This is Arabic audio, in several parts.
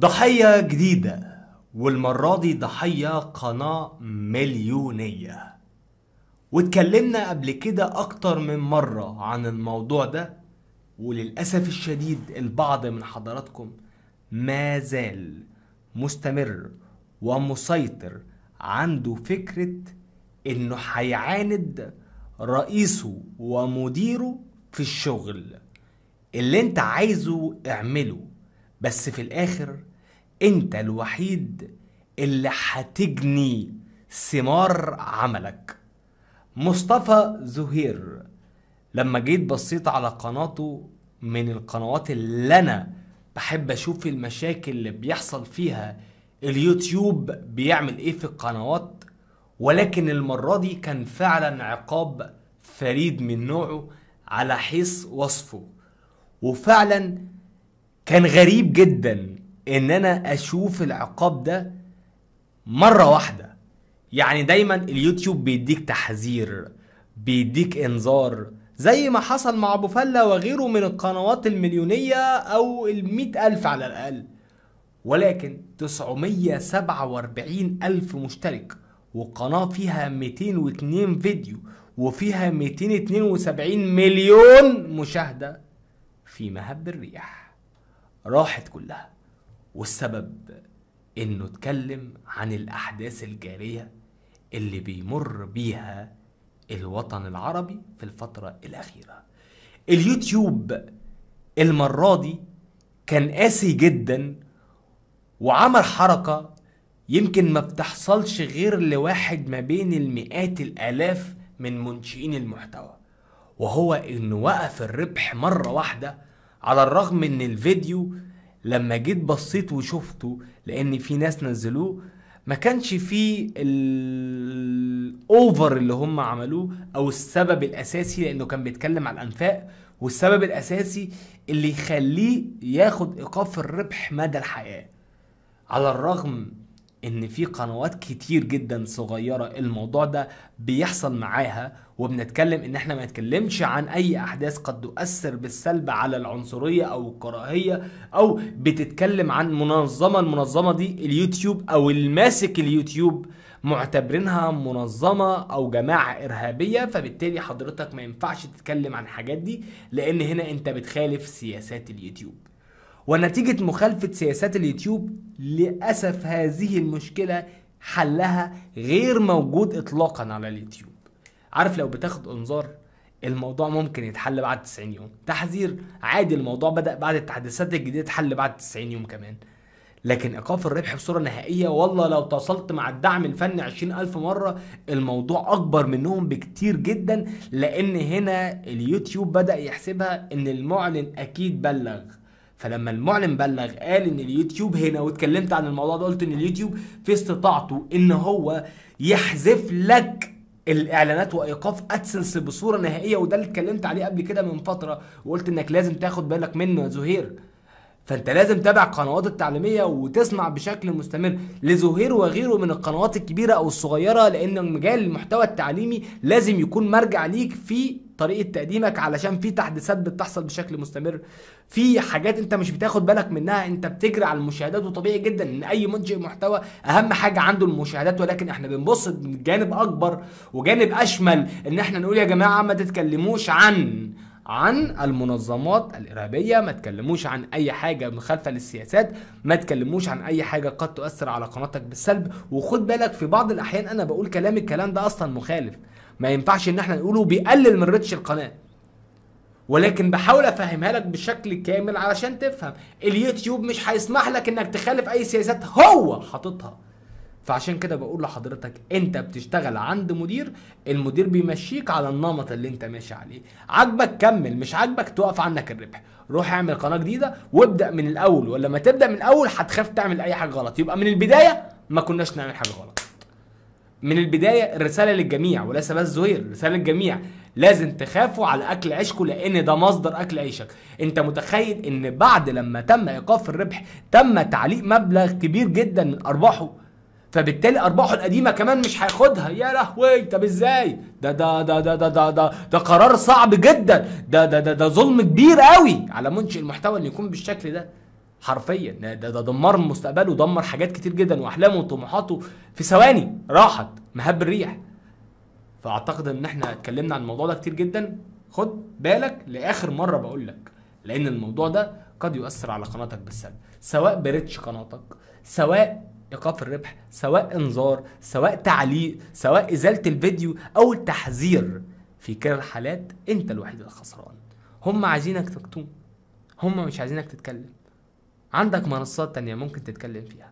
ضحية جديدة والمرة دي ضحية قناة مليونية واتكلمنا قبل كده أكتر من مرة عن الموضوع ده وللأسف الشديد البعض من حضراتكم ما زال مستمر ومسيطر عنده فكرة إنه هيعاند رئيسه ومديره في الشغل اللي انت عايزه اعمله بس في الآخر انت الوحيد اللي هتجني ثمار عملك مصطفى زهير لما جيت بصيت على قناته من القنوات اللي انا بحب اشوف المشاكل اللي بيحصل فيها اليوتيوب بيعمل ايه في القنوات ولكن المرة دي كان فعلا عقاب فريد من نوعه على حيث وصفه وفعلا كان غريب جدا ان انا اشوف العقاب ده مره واحده يعني دايما اليوتيوب بيديك تحذير بيديك انذار زي ما حصل مع ابو فله وغيره من القنوات المليونيه او ال الف على الاقل ولكن 947 الف مشترك وقناه فيها 202 فيديو وفيها 272 مليون مشاهده في مهب الريح راحت كلها والسبب انه اتكلم عن الاحداث الجاريه اللي بيمر بيها الوطن العربي في الفتره الاخيره اليوتيوب المره دي كان قاسي جدا وعمل حركه يمكن ما بتحصلش غير لواحد ما بين المئات الالاف من منشئين المحتوى وهو انه وقف الربح مره واحده على الرغم ان الفيديو لما جيت بصيت وشفته لان في ناس نزلوه ما كانش فيه الاوفر اللي هم عملوه او السبب الاساسي لانه كان بيتكلم على الانفاق والسبب الاساسي اللي يخليه ياخد ايقاف الربح مدى الحياه على الرغم ان في قنوات كتير جدا صغيره الموضوع ده بيحصل معاها وبنتكلم ان احنا ما نتكلمش عن اي احداث قد تؤثر بالسلب على العنصريه او الكراهيه او بتتكلم عن منظمه المنظمه دي اليوتيوب او الماسك اليوتيوب معتبرينها منظمه او جماعه ارهابيه فبالتالي حضرتك ما ينفعش تتكلم عن الحاجات دي لان هنا انت بتخالف سياسات اليوتيوب ونتيجة مخالفة سياسات اليوتيوب للأسف هذه المشكلة حلها غير موجود إطلاقا على اليوتيوب عارف لو بتاخد انذار الموضوع ممكن يتحل بعد 90 يوم تحذير عادي الموضوع بدأ بعد التحديثات الجديدة تحل بعد 90 يوم كمان لكن إيقاف الربح بصورة نهائية والله لو تواصلت مع الدعم الفني 20000 مرة الموضوع أكبر منهم بكتير جدا لأن هنا اليوتيوب بدأ يحسبها إن المعلن أكيد بلغ فلما المعلن بلغ قال ان اليوتيوب هنا واتكلمت عن الموضوع ده قلت ان اليوتيوب في استطاعته ان هو يحذف لك الاعلانات وايقاف ادسنس بصوره نهائيه وده اللي اتكلمت عليه قبل كده من فتره وقلت انك لازم تاخد بالك منه يا زهير فانت لازم تتابع قنوات التعليميه وتسمع بشكل مستمر لزهير وغيره من القنوات الكبيره او الصغيره لان مجال المحتوى التعليمي لازم يكون مرجع ليك في طريقه تقديمك علشان في تحديثات بتحصل بشكل مستمر في حاجات انت مش بتاخد بالك منها انت بتجري على المشاهدات وطبيعي جدا ان اي منشئ محتوى اهم حاجه عنده المشاهدات ولكن احنا بنبص جانب اكبر وجانب اشمل ان احنا نقول يا جماعه ما تتكلموش عن عن المنظمات الإرهابية ما تكلموش عن أي حاجة مخالفة للسياسات ما تكلموش عن أي حاجة قد تؤثر على قناتك بالسلب وخد بالك في بعض الأحيان أنا بقول كلام الكلام ده أصلا مخالف ما ينفعش ان احنا نقوله بيقلل من ريتش القناه ولكن بحاول افهمها لك بشكل كامل علشان تفهم اليوتيوب مش هيسمح لك انك تخالف اي سياسات هو حاططها فعشان كده بقول لحضرتك انت بتشتغل عند مدير المدير بيمشيك على النمط اللي انت ماشي عليه عاجبك كمل مش عاجبك توقف عنك الربح روح اعمل قناه جديده وابدا من الاول ولما تبدا من الاول هتخاف تعمل اي حاجه غلط يبقى من البدايه ما كناش نعمل حاجه غلط من البدايه الرسالة للجميع وليس بس زهير رساله للجميع لازم تخافوا على اكل عيشكم لان ده مصدر اكل عيشك انت متخيل ان بعد لما تم ايقاف الربح تم تعليق مبلغ كبير جدا من ارباحه فبالتالي ارباحه القديمه كمان مش هياخدها يا لهوي طب ازاي ده ده ده ده ده ده ده, ده قرار صعب جدا ده ده ده, ده ظلم كبير قوي على منشئ المحتوى انه يكون بالشكل ده حرفيا ده, ده دمر مستقبله ودمر حاجات كتير جدا واحلامه وطموحاته في ثواني راحت مهب الريح فاعتقد ان احنا اتكلمنا عن الموضوع ده كتير جدا خد بالك لاخر مره بقول لك لان الموضوع ده قد يؤثر على قناتك بالسلب سواء بريتش قناتك سواء ايقاف الربح سواء انذار سواء تعليق سواء ازاله الفيديو او التحذير في كلا الحالات انت الوحيد الخسران هم عايزينك تكتوم هم مش عايزينك تتكلم عندك منصات تانية ممكن تتكلم فيها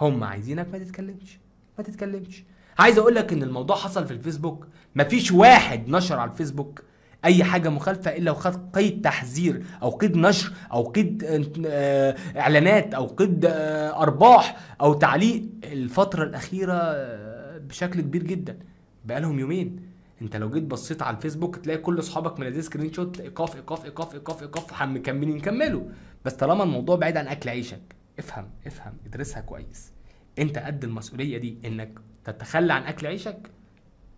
هم عايزينك ما تتكلمش ما تتكلمش عايز اقول لك ان الموضوع حصل في الفيسبوك مفيش واحد نشر على الفيسبوك اي حاجه مخالفه الا وخد قيد تحذير او قيد نشر او قيد آه، اعلانات او قيد آه، ارباح او تعليق الفتره الاخيره آه، بشكل كبير جدا بقالهم يومين انت لو جيت بصيت على الفيسبوك تلاقي كل اصحابك منزلين سكرين شوت ايقاف ايقاف ايقاف ايقاف ايقاف مكملين كملوا بس طالما الموضوع بعيد عن اكل عيشك افهم افهم ادرسها كويس انت قد المسؤوليه دي انك تتخلى عن اكل عيشك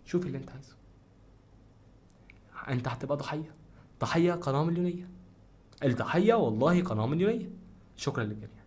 شوف اللي انت عايزه انت هتبقى ضحيه ضحيه قناه مليونيه الضحيه والله قناه مليونيه شكرا للجميع